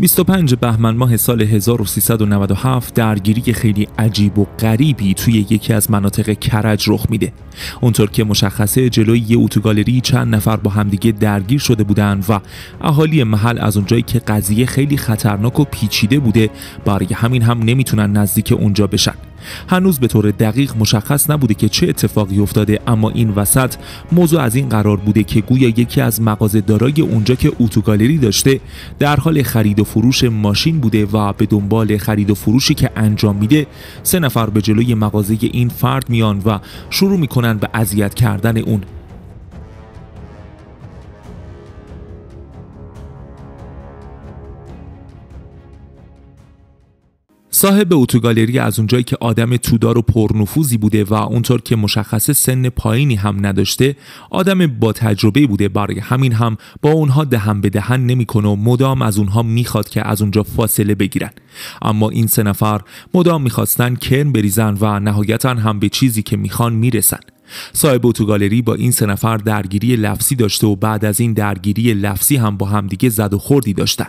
25 بهمن ماه سال 1397 درگیری خیلی عجیب و غریبی توی یکی از مناطق کرج رخ میده. اونطور که مشخصه جلوی یه اتوگالری چند نفر با همدیگه درگیر شده بودن و اهالی محل از اونجایی که قضیه خیلی خطرناک و پیچیده بوده برای همین هم نمیتونن نزدیک اونجا بشن. هنوز به طور دقیق مشخص نبوده که چه اتفاقی افتاده اما این وسط موضوع از این قرار بوده که گویا یکی از مغازه دارای اونجا که اتوگالری داشته در حال خرید و فروش ماشین بوده و به دنبال خرید و فروشی که انجام میده سه نفر به جلوی مغازه این فرد میان و شروع میکنن به اذیت کردن اون صاحب اتوگالری از اونجایی که آدم تودار و پرنفوذی بوده و اونطور که مشخصه سن پایینی هم نداشته آدم با تجربه بوده برای همین هم با اونها دهن به دهن نمیکنه و مدام از اونها میخواد که از اونجا فاصله بگیرن اما این سه نفر مدام میخواستن کن بریزن و نهایتا هم به چیزی که میخوان میرسن صاحب اتوگالری با این سه نفر درگیری لفظی داشته و بعد از این درگیری لفظی هم با همدیگه زد و خوردی داشتن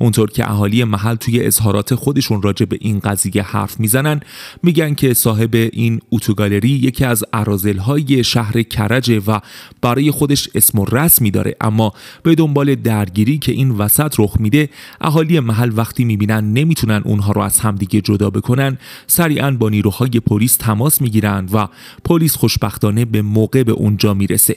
اونطور که اهالی محل توی اظهارات خودشون راجع به این قضیه حرف میزنن میگن که صاحب این اوتوگالری یکی از های شهر کرجه و برای خودش اسم و رسمی داره اما به دنبال درگیری که این وسط رخ میده اهالی محل وقتی میبینن نمیتونن اونها رو از همدیگه جدا بکنن سریعا با نیروهای پلیس تماس میگیرند و پلیس خوشبختانه به موقع به اونجا میرسه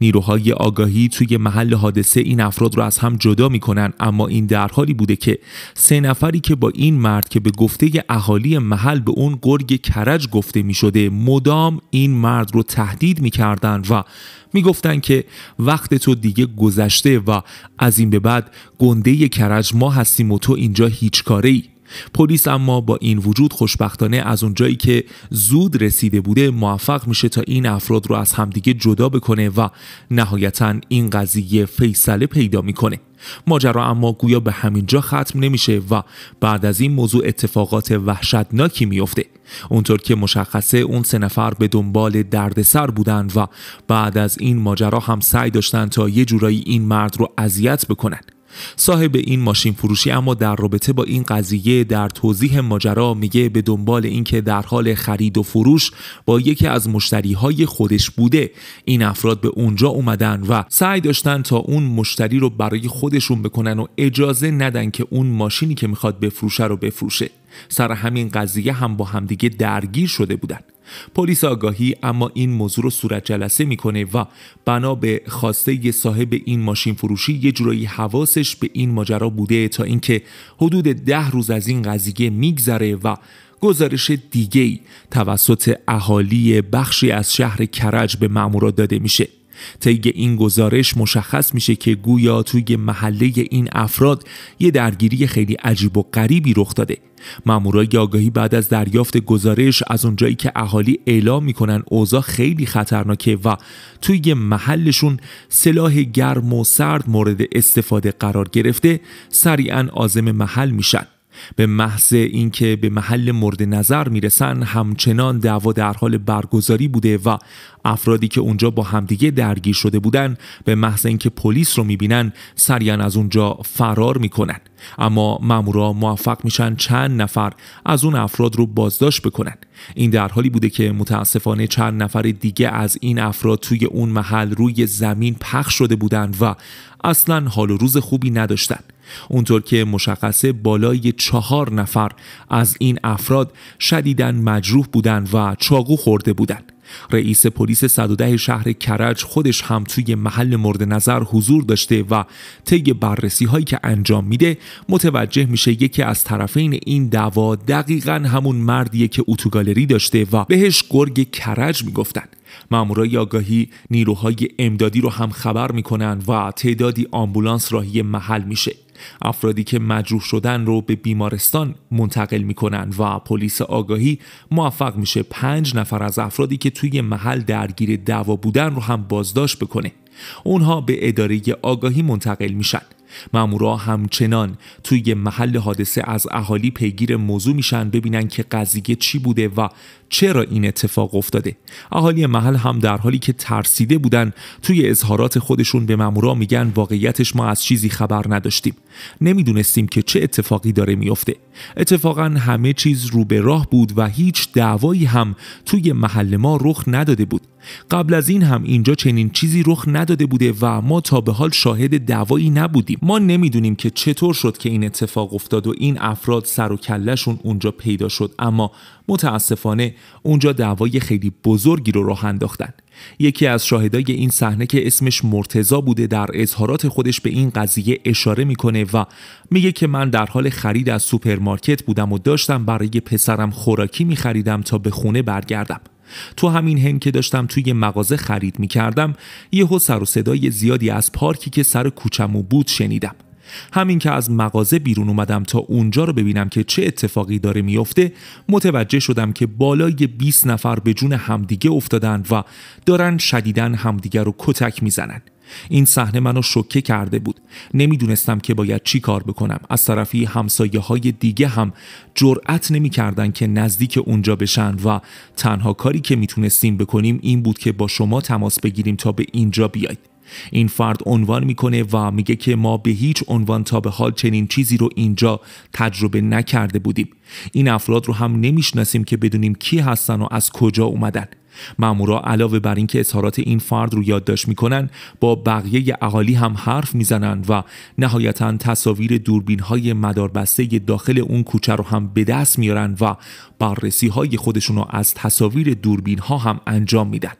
نیروهای آگاهی توی محل حادثه این افراد رو از هم جدا میکنن اما این در حالی بوده که سه نفری که با این مرد که به گفته اهالی محل به اون گرگ کرج گفته می میشده مدام این مرد رو تهدید میکردن و میگفتن که وقت تو دیگه گذشته و از این به بعد گنده کرج ما هستیم و تو اینجا هیچ کاره ای پلیس اما با این وجود خوشبختانه از اونجایی که زود رسیده بوده موفق میشه تا این افراد رو از همدیگه جدا بکنه و نهایتا این قضیه فیصله پیدا میکنه ماجرا اما گویا به همین جا ختم نمیشه و بعد از این موضوع اتفاقات وحشتناکی میفته اونطور که مشخصه اون سه نفر به دنبال دردسر بودند و بعد از این ماجرا هم سعی داشتن تا یه جورایی این مرد رو اذیت بکنن صاحب این ماشین فروشی اما در رابطه با این قضیه در توضیح ماجرا میگه به دنبال اینکه در حال خرید و فروش با یکی از مشتری های خودش بوده این افراد به اونجا اومدن و سعی داشتن تا اون مشتری رو برای خودشون بکنن و اجازه ندن که اون ماشینی که میخواد بفروشه رو بفروشه سر همین قضیه هم با همدیگه درگیر شده بودن پلیس آگاهی اما این موضوع رو صورت جلسه میکنه و بنا به خواسته صاحب این ماشین فروشی یه جورایی حواسش به این ماجرا بوده تا اینکه حدود ده روز از این قضیه میگذره و گزارش دیگه توسط اهالی بخشی از شهر کرج به مامورا داده میشه طی این گزارش مشخص میشه که گویا توی محله این افراد یه درگیری خیلی عجیب و غریبی رخ داده مامورای آگاهی بعد از دریافت گزارش از اونجایی که اهالی اعلام میکنن اوضاع خیلی خطرناکه و توی محلشون سلاح گرم و سرد مورد استفاده قرار گرفته سریعا عازم محل میشن به محض اینکه به محل مورد نظر میرسن همچنان دعوا در حال برگزاری بوده و افرادی که اونجا با همدیگه درگیر شده بودن به محض اینکه پلیس رو میبینن سریعا از اونجا فرار میکنن اما مامورا موفق میشن چند نفر از اون افراد رو بازداشت بکنن این در حالی بوده که متاسفانه چند نفر دیگه از این افراد توی اون محل روی زمین پخش شده بودن و اصلا حال و روز خوبی نداشتند اونطور که مشخصه بالای چهار نفر از این افراد شدیدن مجروح بودند و چاقو خورده بودند. رئیس پلیس 110 شهر کرج خودش هم توی محل مورد نظر حضور داشته و طی بررسی هایی که انجام میده متوجه میشه یکی از طرفین این دعوا دقیقا همون مردیه که اتوگالری داشته و بهش گرگ کرج میگفتن مامورای آگاهی نیروهای امدادی رو هم خبر میکنن و تعدادی آمبولانس راهی محل میشه افرادی که مجروح شدن رو به بیمارستان منتقل میکنن و پلیس آگاهی موفق میشه پنج نفر از افرادی که توی محل درگیر دعوا بودن رو هم بازداشت بکنه اونها به اداره آگاهی منتقل میشن مامورا همچنان توی محل حادثه از اهالی پیگیر موضوع میشن ببینن که قضیه چی بوده و چرا این اتفاق افتاده اهالی محل هم در حالی که ترسیده بودن توی اظهارات خودشون به مامورا میگن واقعیتش ما از چیزی خبر نداشتیم نمیدونستیم که چه اتفاقی داره میافته اتفاقا همه چیز رو به راه بود و هیچ دعوایی هم توی محل ما رخ نداده بود قبل از این هم اینجا چنین چیزی رخ نداده بوده و ما تا به حال شاهد دعوایی نبودیم ما نمیدونیم که چطور شد که این اتفاق افتاد و این افراد سر و کلهشون اونجا پیدا شد اما متاسفانه اونجا دعوای خیلی بزرگی رو راه انداختن یکی از شاهدای این صحنه که اسمش مرتزا بوده در اظهارات خودش به این قضیه اشاره میکنه و میگه که من در حال خرید از سوپرمارکت بودم و داشتم برای پسرم خوراکی میخریدم تا به خونه برگردم تو همین هنگ که داشتم توی مغازه خرید می کردم یه سر و صدای زیادی از پارکی که سر کوچمو بود شنیدم همین که از مغازه بیرون اومدم تا اونجا رو ببینم که چه اتفاقی داره میافته متوجه شدم که بالای 20 نفر به جون همدیگه افتادن و دارن شدیدن همدیگه رو کتک میزنن این صحنه منو شوکه کرده بود نمیدونستم که باید چی کار بکنم از طرفی همسایه های دیگه هم جرأت نمیکردن که نزدیک اونجا بشن و تنها کاری که میتونستیم بکنیم این بود که با شما تماس بگیریم تا به اینجا بیاید این فرد عنوان میکنه و میگه که ما به هیچ عنوان تا به حال چنین چیزی رو اینجا تجربه نکرده بودیم این افراد رو هم نمیشناسیم که بدونیم کی هستن و از کجا اومدن مامورا علاوه بر اینکه اظهارات این فرد رو یادداشت میکنن با بقیه اهالی هم حرف میزنن و نهایتا تصاویر دوربین های مداربسته داخل اون کوچه رو هم به دست میارن و بررسی های خودشون رو از تصاویر دوربین ها هم انجام میدن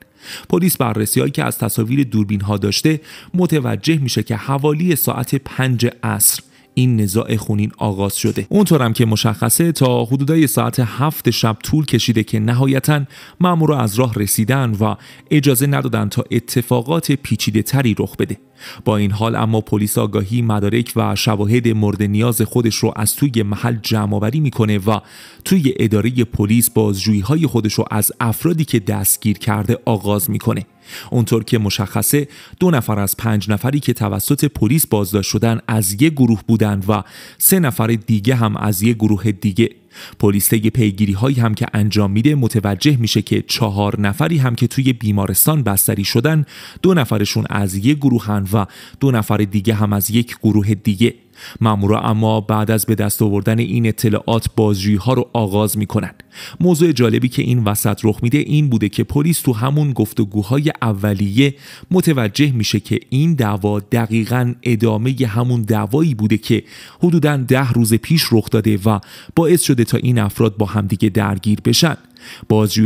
پلیس بررسی هایی که از تصاویر دوربین ها داشته متوجه میشه که حوالی ساعت 5 عصر این نزاع خونین آغاز شده اونطورم که مشخصه تا حدودای ساعت هفت شب طول کشیده که نهایتا مامورا از راه رسیدن و اجازه ندادن تا اتفاقات پیچیده تری رخ بده با این حال اما پلیس آگاهی مدارک و شواهد مورد نیاز خودش رو از توی محل جمع آوری میکنه و توی اداره پلیس بازجویی های خودش رو از افرادی که دستگیر کرده آغاز میکنه اونطور که مشخصه دو نفر از پنج نفری که توسط پلیس بازداشت شدن از یک گروه بودند و سه نفر دیگه هم از یک گروه دیگه پلیس طی پیگیری هایی هم که انجام میده متوجه میشه که چهار نفری هم که توی بیمارستان بستری شدن دو نفرشون از یک گروهن و دو نفر دیگه هم از یک گروه دیگه مامورا اما بعد از به دست آوردن این اطلاعات بازجویی ها رو آغاز میکنن موضوع جالبی که این وسط رخ میده این بوده که پلیس تو همون گفتگوهای اولیه متوجه میشه که این دعوا دقیقا ادامه ی همون دعوایی بوده که حدودا ده روز پیش رخ داده و باعث شده تا این افراد با همدیگه درگیر بشن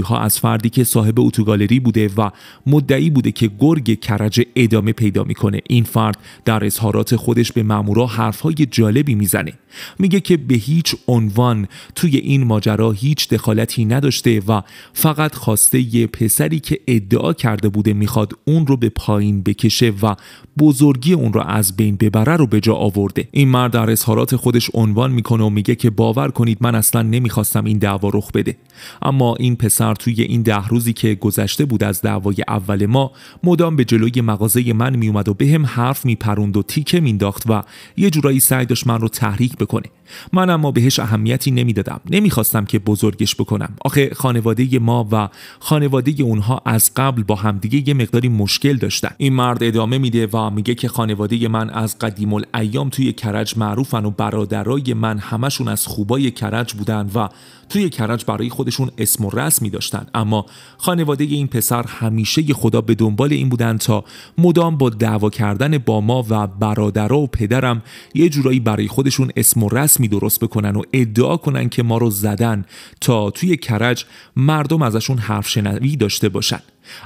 ها از فردی که صاحب اتوگالری بوده و مدعی بوده که گرگ کرج ادامه پیدا میکنه این فرد در اظهارات خودش به مامورا حرفهای جالبی میزنه میگه که به هیچ عنوان توی این ماجرا هیچ دخالتی نداشته و فقط خواسته یه پسری که ادعا کرده بوده میخواد اون رو به پایین بکشه و بزرگی اون رو از بین ببره رو به جا آورده این مرد در اظهارات خودش عنوان میکنه و میگه که باور کنید من اصلا نمیخواستم این دعوا رخ بده اما این پسر توی این ده روزی که گذشته بود از دعوای اول ما مدام به جلوی مغازه من میومد و بهم به حرف میپروند و تیکه مینداخت و یه جورایی سعی داشت من رو تحریک بکنه من اما بهش اهمیتی نمیدادم نمیخواستم که بزرگش بکنم آخه خانواده ما و خانواده اونها از قبل با همدیگه یه مقداری مشکل داشتن این مرد ادامه میده و میگه که خانواده من از قدیم الایام توی کرج معروفن و برادرای من همشون از خوبای کرج بودن و توی کرج برای خودشون اسم و رسمی داشتن اما خانواده این پسر همیشه خدا به دنبال این بودن تا مدام با دعوا کردن با ما و برادرها و پدرم یه جورایی برای خودشون اسم و رسم می درست بکنن و ادعا کنن که ما رو زدن تا توی کرج مردم ازشون حرف شنوی داشته باشن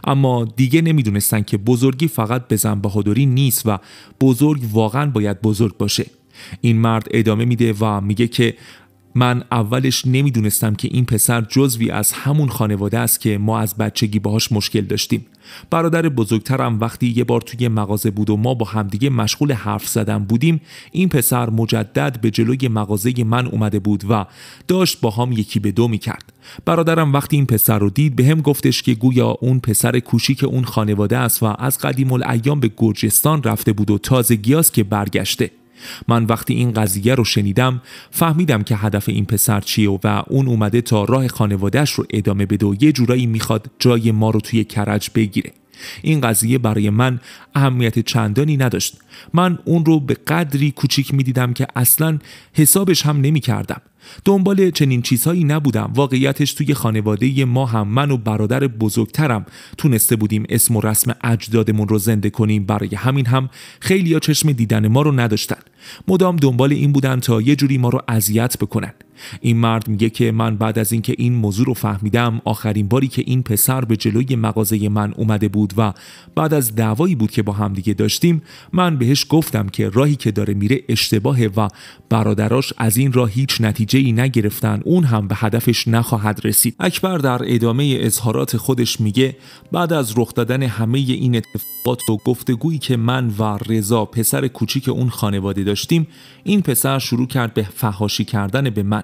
اما دیگه نمیدونستن که بزرگی فقط به زنبهادوری نیست و بزرگ واقعا باید بزرگ باشه این مرد ادامه میده و میگه که من اولش نمیدونستم که این پسر جزوی از همون خانواده است که ما از بچگی باهاش مشکل داشتیم برادر بزرگترم وقتی یه بار توی مغازه بود و ما با همدیگه مشغول حرف زدن بودیم این پسر مجدد به جلوی مغازه من اومده بود و داشت با هم یکی به دو میکرد برادرم وقتی این پسر رو دید به هم گفتش که گویا اون پسر کوچیک اون خانواده است و از قدیم الایام به گرجستان رفته بود و تازگی که برگشته من وقتی این قضیه رو شنیدم فهمیدم که هدف این پسر چیه و اون اومده تا راه خانوادهش رو ادامه بده و یه جورایی میخواد جای ما رو توی کرج بگیره این قضیه برای من اهمیت چندانی نداشت من اون رو به قدری کوچیک میدیدم که اصلا حسابش هم نمیکردم. دنبال چنین چیزهایی نبودم واقعیتش توی خانواده ما هم من و برادر بزرگترم تونسته بودیم اسم و رسم اجدادمون رو زنده کنیم برای همین هم خیلیا چشم دیدن ما رو نداشتن مدام دنبال این بودن تا یه جوری ما رو اذیت بکنن این مرد میگه که من بعد از اینکه این موضوع رو فهمیدم آخرین باری که این پسر به جلوی مغازه من اومده بود و بعد از دعوایی بود که با همدیگه داشتیم من بهش گفتم که راهی که داره میره اشتباهه و برادراش از این راه هیچ نتیجه نتیجه نگرفتن اون هم به هدفش نخواهد رسید اکبر در ادامه اظهارات خودش میگه بعد از رخ دادن همه این اتفاقات و گفتگویی که من و رضا پسر کوچیک اون خانواده داشتیم این پسر شروع کرد به فهاشی کردن به من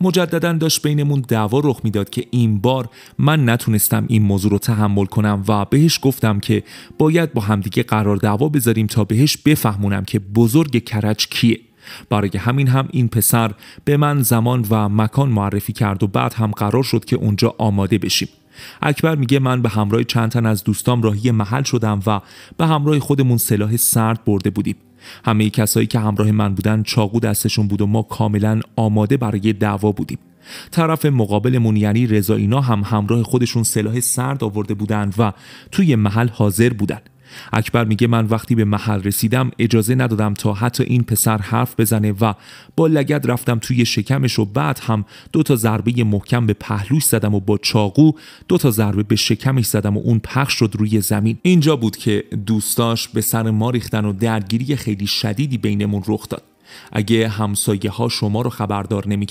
مجددا داشت بینمون دعوا رخ میداد که این بار من نتونستم این موضوع رو تحمل کنم و بهش گفتم که باید با همدیگه قرار دعوا بذاریم تا بهش بفهمونم که بزرگ کرج کیه برای همین هم این پسر به من زمان و مکان معرفی کرد و بعد هم قرار شد که اونجا آماده بشیم اکبر میگه من به همراه چند تن از دوستام راهی محل شدم و به همراه خودمون سلاح سرد برده بودیم همه کسایی که همراه من بودن چاقو دستشون بود و ما کاملا آماده برای دعوا بودیم طرف مقابلمون یعنی رضا اینا هم همراه خودشون سلاح سرد آورده بودند و توی محل حاضر بودند اکبر میگه من وقتی به محل رسیدم اجازه ندادم تا حتی این پسر حرف بزنه و با لگد رفتم توی شکمش و بعد هم دو تا ضربه محکم به پهلوش زدم و با چاقو دو تا ضربه به شکمش زدم و اون پخش شد روی زمین اینجا بود که دوستاش به سر ما ریختن و درگیری خیلی شدیدی بینمون رخ داد اگه همسایه ها شما رو خبردار نمی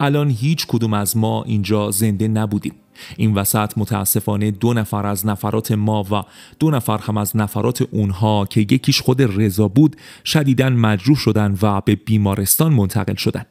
الان هیچ کدوم از ما اینجا زنده نبودیم این وسط متاسفانه دو نفر از نفرات ما و دو نفر هم از نفرات اونها که یکیش خود رضا بود شدیدن مجروح شدن و به بیمارستان منتقل شدن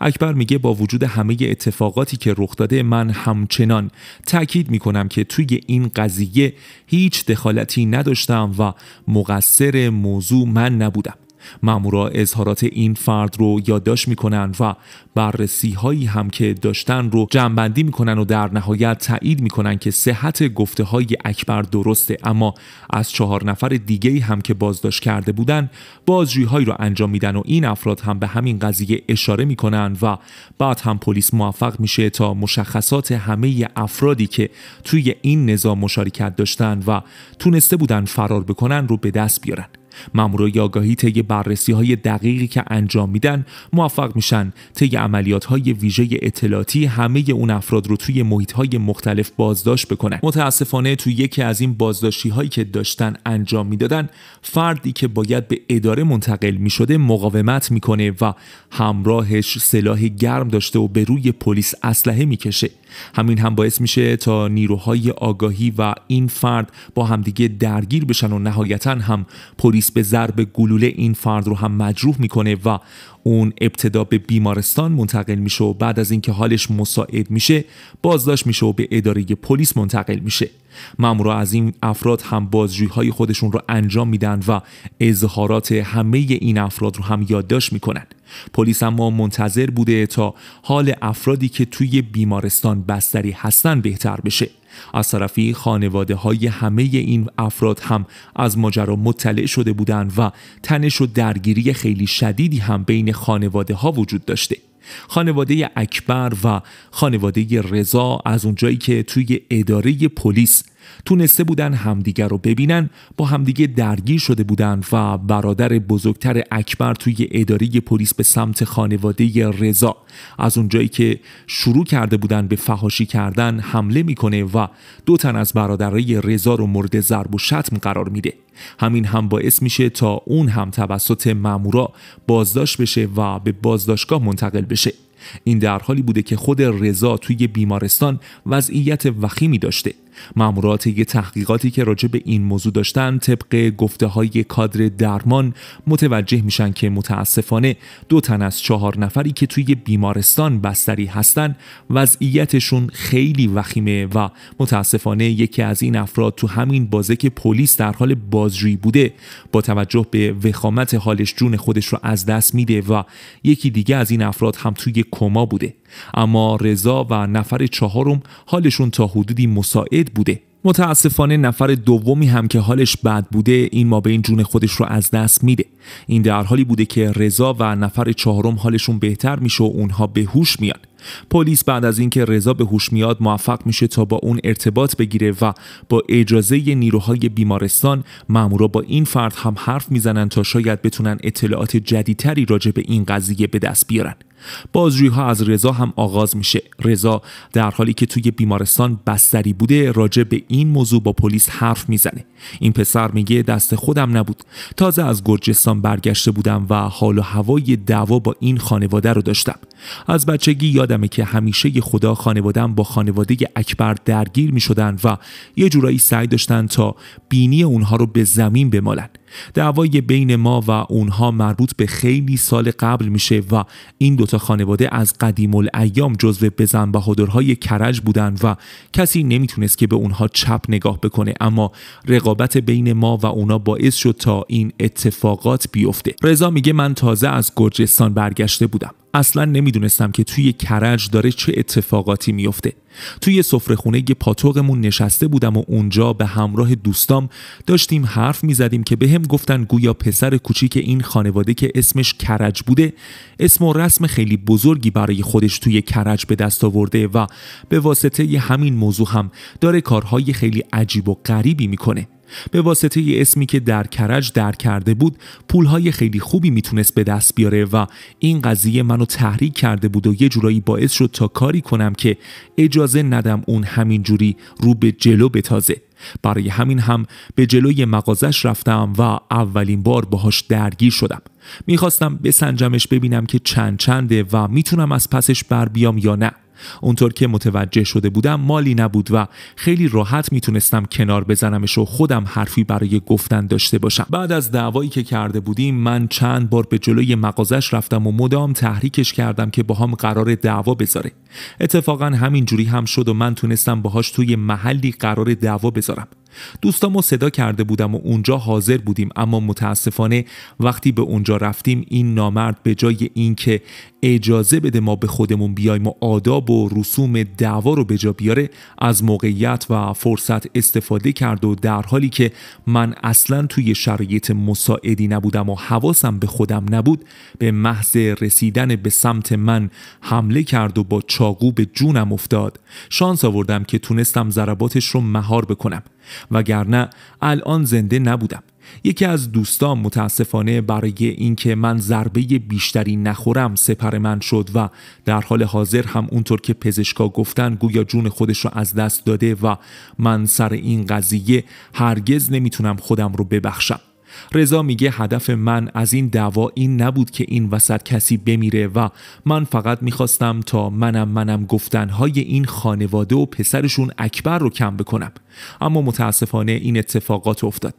اکبر میگه با وجود همه اتفاقاتی که رخ داده من همچنان تاکید میکنم که توی این قضیه هیچ دخالتی نداشتم و مقصر موضوع من نبودم مامورا اظهارات این فرد رو یادداشت میکنن و بررسی هایی هم که داشتن رو جمعبندی میکنن و در نهایت تایید میکنن که صحت گفته های اکبر درسته اما از چهار نفر دیگه هم که بازداشت کرده بودن بازجویی هایی رو انجام میدن و این افراد هم به همین قضیه اشاره میکنن و بعد هم پلیس موفق میشه تا مشخصات همه افرادی که توی این نظام مشارکت داشتن و تونسته بودن فرار بکنن رو به دست بیارن مامورای آگاهی طی بررسی های دقیقی که انجام میدن موفق میشن طی عملیات های ویژه اطلاعاتی همه اون افراد رو توی محیط های مختلف بازداشت بکنن متاسفانه توی یکی از این بازداشتی هایی که داشتن انجام میدادن فردی که باید به اداره منتقل میشده مقاومت میکنه و همراهش سلاح گرم داشته و به روی پلیس اسلحه میکشه همین هم باعث میشه تا نیروهای آگاهی و این فرد با همدیگه درگیر بشن و نهایتا هم پلیس به ضرب گلوله این فرد رو هم مجروح میکنه و اون ابتدا به بیمارستان منتقل میشه و بعد از اینکه حالش مساعد میشه بازداشت میشه و به اداره پلیس منتقل میشه مامورا از این افراد هم بازجویی های خودشون رو انجام میدن و اظهارات همه این افراد رو هم یادداشت میکنن پلیس اما منتظر بوده تا حال افرادی که توی بیمارستان بستری هستن بهتر بشه از طرفی خانواده های همه این افراد هم از ماجرا مطلع شده بودند و تنش و درگیری خیلی شدیدی هم بین خانواده ها وجود داشته خانواده اکبر و خانواده رضا از اونجایی که توی اداره پلیس تونسته بودن همدیگر رو ببینن با همدیگه درگیر شده بودن و برادر بزرگتر اکبر توی اداره پلیس به سمت خانواده رضا از اونجایی که شروع کرده بودن به فهاشی کردن حمله میکنه و دو تن از برادرای رضا رو مورد ضرب و شتم قرار میده همین هم باعث میشه تا اون هم توسط مامورا بازداشت بشه و به بازداشتگاه منتقل بشه این در حالی بوده که خود رضا توی بیمارستان وضعیت وخیمی داشته مامورات یه تحقیقاتی که راجع به این موضوع داشتن طبق گفته های کادر درمان متوجه میشن که متاسفانه دو تن از چهار نفری که توی بیمارستان بستری هستن وضعیتشون خیلی وخیمه و متاسفانه یکی از این افراد تو همین بازه که پلیس در حال بازجویی بوده با توجه به وخامت حالش جون خودش رو از دست میده و یکی دیگه از این افراد هم توی کما بوده اما رضا و نفر چهارم حالشون تا حدودی مساعد بوده متاسفانه نفر دومی هم که حالش بد بوده این ما به این جون خودش رو از دست میده این در حالی بوده که رضا و نفر چهارم حالشون بهتر میشه و اونها به هوش میان پلیس بعد از اینکه رضا به هوش میاد موفق میشه تا با اون ارتباط بگیره و با اجازه نیروهای بیمارستان مامورا با این فرد هم حرف میزنن تا شاید بتونن اطلاعات جدیدتری راجع به این قضیه به دست بیارن بازجویی ها از رضا هم آغاز میشه رضا در حالی که توی بیمارستان بستری بوده راجع به این موضوع با پلیس حرف میزنه این پسر میگه دست خودم نبود تازه از گرجستان برگشته بودم و حال و هوای دعوا با این خانواده رو داشتم از بچگی یادمه که همیشه خدا خانوادم با خانواده اکبر درگیر میشدن و یه جورایی سعی داشتن تا بینی اونها رو به زمین بمالن دعوای بین ما و اونها مربوط به خیلی سال قبل میشه و این دو دوتا خانواده از قدیم الایام جزو بزن بهادرهای کرج بودن و کسی نمیتونست که به اونها چپ نگاه بکنه اما رقابت بین ما و اونا باعث شد تا این اتفاقات بیفته رضا میگه من تازه از گرجستان برگشته بودم اصلا نمیدونستم که توی کرج داره چه اتفاقاتی میفته توی سفرهخونه پاتوقمون نشسته بودم و اونجا به همراه دوستام داشتیم حرف میزدیم که بهم به گفتن گویا پسر کوچیک این خانواده که اسمش کرج بوده اسم و رسم خیلی بزرگی برای خودش توی کرج به دست آورده و به واسطه همین موضوع هم داره کارهای خیلی عجیب و غریبی میکنه به واسطه یه اسمی که در کرج در کرده بود پولهای خیلی خوبی میتونست به دست بیاره و این قضیه منو تحریک کرده بود و یه جورایی باعث شد تا کاری کنم که اجازه ندم اون همین جوری رو به جلو بتازه برای همین هم به جلوی مغازش رفتم و اولین بار باهاش درگیر شدم میخواستم بسنجمش ببینم که چند چنده و میتونم از پسش بر بیام یا نه اونطور که متوجه شده بودم مالی نبود و خیلی راحت میتونستم کنار بزنمش و خودم حرفی برای گفتن داشته باشم بعد از دعوایی که کرده بودیم من چند بار به جلوی مغازش رفتم و مدام تحریکش کردم که با قرار دعوا بذاره اتفاقا همینجوری هم شد و من تونستم باهاش توی محلی قرار دعوا بذارم دوستامو صدا کرده بودم و اونجا حاضر بودیم اما متاسفانه وقتی به اونجا رفتیم این نامرد به جای اینکه اجازه بده ما به خودمون بیایم و آداب و رسوم دعوا رو به جا بیاره از موقعیت و فرصت استفاده کرد و در حالی که من اصلا توی شرایط مساعدی نبودم و حواسم به خودم نبود به محض رسیدن به سمت من حمله کرد و با چاقو به جونم افتاد شانس آوردم که تونستم ضرباتش رو مهار بکنم وگرنه الان زنده نبودم یکی از دوستان متاسفانه برای اینکه من ضربه بیشتری نخورم سپر من شد و در حال حاضر هم اونطور که پزشکا گفتن گویا جون خودش رو از دست داده و من سر این قضیه هرگز نمیتونم خودم رو ببخشم رضا میگه هدف من از این دعوا این نبود که این وسط کسی بمیره و من فقط میخواستم تا منم منم گفتنهای این خانواده و پسرشون اکبر رو کم بکنم اما متاسفانه این اتفاقات افتاد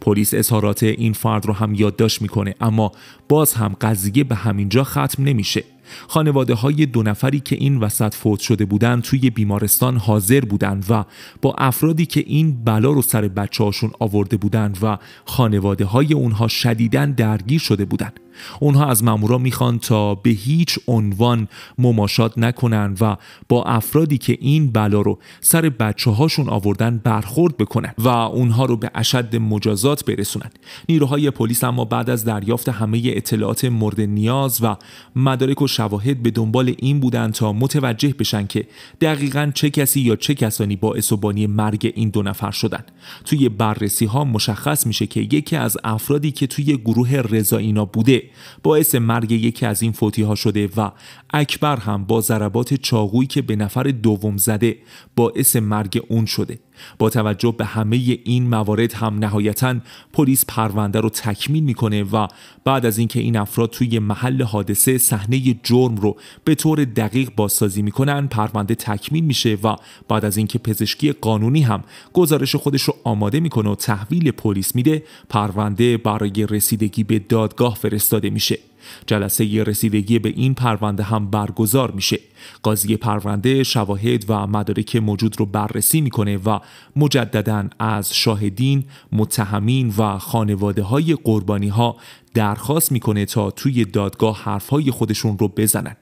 پلیس اظهارات این فرد رو هم یادداشت میکنه اما باز هم قضیه به همینجا ختم نمیشه خانواده های دو نفری که این وسط فوت شده بودند توی بیمارستان حاضر بودند و با افرادی که این بلا رو سر بچه هاشون آورده بودند و خانواده های اونها شدیدن درگیر شده بودند اونها از مامورا میخوان تا به هیچ عنوان مماشات نکنن و با افرادی که این بلا رو سر بچه هاشون آوردن برخورد بکنن و اونها رو به اشد مجازات برسونن نیروهای پلیس اما بعد از دریافت همه اطلاعات مورد نیاز و مدارک و شواهد به دنبال این بودن تا متوجه بشن که دقیقا چه کسی یا چه کسانی باعث و بانی مرگ این دو نفر شدن توی بررسی ها مشخص میشه که یکی از افرادی که توی گروه رضاینا بوده باعث مرگ یکی از این فوتی ها شده و اکبر هم با ضربات چاقویی که به نفر دوم زده باعث مرگ اون شده با توجه به همه این موارد هم نهایتا پلیس پرونده رو تکمیل میکنه و بعد از اینکه این افراد توی محل حادثه صحنه جرم رو به طور دقیق بازسازی میکنن پرونده تکمیل میشه و بعد از اینکه پزشکی قانونی هم گزارش خودش رو آماده میکنه و تحویل پلیس میده پرونده برای رسیدگی به دادگاه فرستاده میشه جلسه رسیدگی به این پرونده هم برگزار میشه قاضی پرونده شواهد و مدارک موجود رو بررسی میکنه و مجددا از شاهدین متهمین و خانواده های قربانی ها درخواست میکنه تا توی دادگاه حرفهای خودشون رو بزنن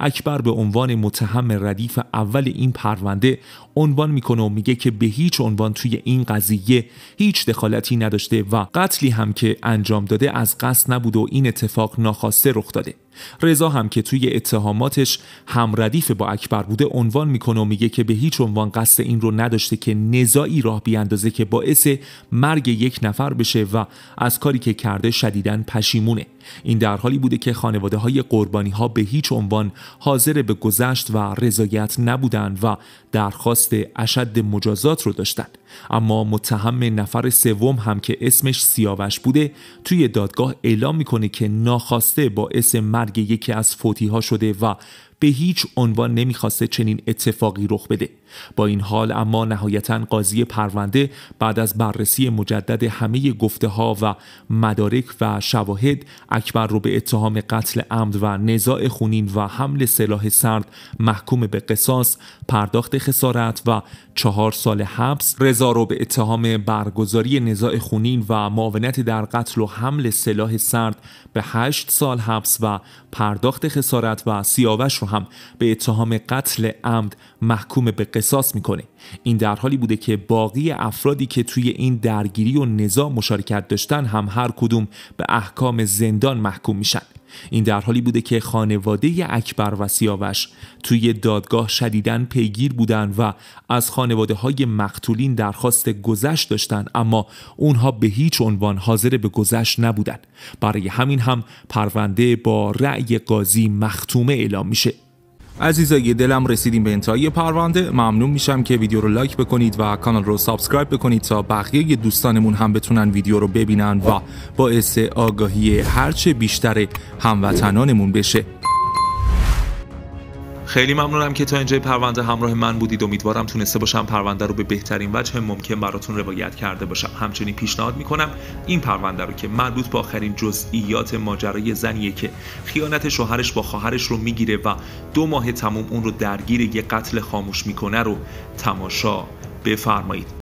اکبر به عنوان متهم ردیف اول این پرونده عنوان میکنه و میگه که به هیچ عنوان توی این قضیه هیچ دخالتی نداشته و قتلی هم که انجام داده از قصد نبود و این اتفاق ناخواسته رخ داده رضا هم که توی اتهاماتش همردیف با اکبر بوده عنوان میکنه و میگه که به هیچ عنوان قصد این رو نداشته که نزاعی راه بیاندازه که باعث مرگ یک نفر بشه و از کاری که کرده شدیداً پشیمونه این در حالی بوده که خانواده های قربانی ها به هیچ عنوان حاضر به گذشت و رضایت نبودند و درخواست اشد مجازات رو داشتند اما متهم نفر سوم هم که اسمش سیاوش بوده توی دادگاه اعلام میکنه که ناخواسته باعث مرگ مرگ یکی از فوتی ها شده و به هیچ عنوان نمیخواسته چنین اتفاقی رخ بده با این حال اما نهایتا قاضی پرونده بعد از بررسی مجدد همه گفته ها و مدارک و شواهد اکبر رو به اتهام قتل عمد و نزاع خونین و حمل سلاح سرد محکوم به قصاص پرداخت خسارت و چهار سال حبس رضا رو به اتهام برگزاری نزاع خونین و معاونت در قتل و حمل سلاح سرد به هشت سال حبس و پرداخت خسارت و سیاوش رو هم به اتهام قتل عمد محکوم به قصاص احساس میکنه این در حالی بوده که باقی افرادی که توی این درگیری و نزاع مشارکت داشتن هم هر کدوم به احکام زندان محکوم میشن این در حالی بوده که خانواده اکبر و سیاوش توی دادگاه شدیدن پیگیر بودن و از خانواده های مقتولین درخواست گذشت داشتن اما اونها به هیچ عنوان حاضر به گذشت نبودن برای همین هم پرونده با رأی قاضی مختومه اعلام میشه عزیزایی دلم رسیدیم به انتهای پرونده ممنون میشم که ویدیو رو لایک بکنید و کانال رو سابسکرایب بکنید تا بقیه دوستانمون هم بتونن ویدیو رو ببینن و باعث آگاهی هرچه بیشتر هموطنانمون بشه خیلی ممنونم که تا اینجا پرونده همراه من بودید امیدوارم تونسته باشم پرونده رو به بهترین وجه ممکن براتون روایت کرده باشم همچنین پیشنهاد میکنم این پرونده رو که مربوط به آخرین جزئیات ماجرای زنیه که خیانت شوهرش با خواهرش رو میگیره و دو ماه تموم اون رو درگیر یه قتل خاموش میکنه رو تماشا بفرمایید